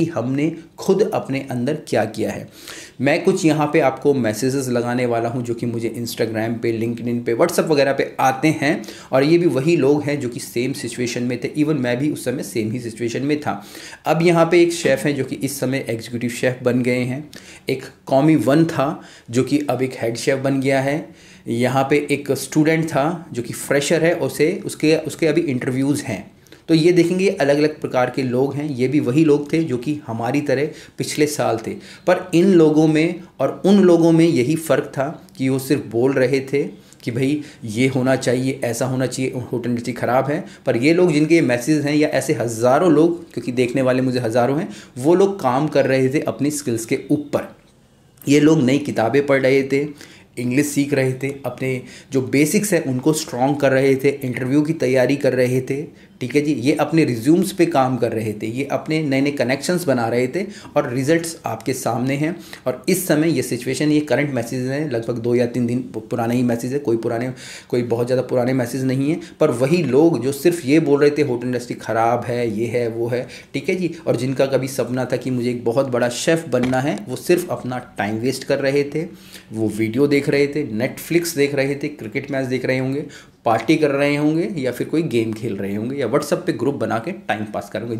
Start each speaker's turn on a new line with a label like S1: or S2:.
S1: कि हमने खुद अपने अंदर क्या किया है मैं कुछ यहाँ पे आपको मैसेजेस लगाने वाला हूँ जो कि मुझे इंस्टाग्राम पे लिंकड पे व्हाट्सअप वगैरह पे आते हैं और ये भी वही लोग हैं जो कि सेम सिचुएशन में थे इवन मैं भी उस समय सेम ही सिचुएशन में था अब यहाँ पे एक शेफ़ हैं जो कि इस समय एग्जीक्यूटिव शेफ़ बन गए हैं एक कौमी वन था जो कि अब एक हेड शेफ़ बन गया है यहाँ पर एक स्टूडेंट था जो कि फ्रेशर है उसे उसके उसके अभी इंटरव्यूज़ हैं तो ये देखेंगे अलग अलग प्रकार के लोग हैं ये भी वही लोग थे जो कि हमारी तरह पिछले साल थे पर इन लोगों में और उन लोगों में यही फ़र्क था कि वो सिर्फ बोल रहे थे कि भाई ये होना चाहिए ऐसा होना चाहिए होटल इंडस्ट्री ख़राब है पर ये लोग जिनके मैसेज हैं या ऐसे हज़ारों लोग क्योंकि देखने वाले मुझे हज़ारों हैं वो लोग काम कर रहे थे अपनी स्किल्स के ऊपर ये लोग नई किताबें पढ़ रहे थे इंग्लिश सीख रहे थे अपने जो बेसिक्स हैं उनको स्ट्रॉन्ग कर रहे थे इंटरव्यू की तैयारी कर रहे थे ठीक है जी ये अपने रिज्यूम्स पे काम कर रहे थे ये अपने नए नए कनेक्शंस बना रहे थे और रिजल्ट्स आपके सामने हैं और इस समय ये सिचुएशन ये करंट मैसेज हैं लगभग दो या तीन दिन पुराने ही मैसेज है कोई पुराने कोई बहुत ज़्यादा पुराने मैसेज नहीं है पर वही लोग जो सिर्फ ये बोल रहे थे होटल इंडस्ट्री ख़राब है ये है वो है ठीक है जी और जिनका कभी सपना था कि मुझे एक बहुत बड़ा शेफ़ बनना है वो सिर्फ अपना टाइम वेस्ट कर रहे थे वो वीडियो देख देख रहे थे नेटफ्लिक्स देख रहे थे क्रिकेट मैच देख रहे होंगे पार्टी कर रहे होंगे या फिर कोई गेम खेल रहे होंगे या व्हाट्सएप पे ग्रुप बना के टाइम पास कर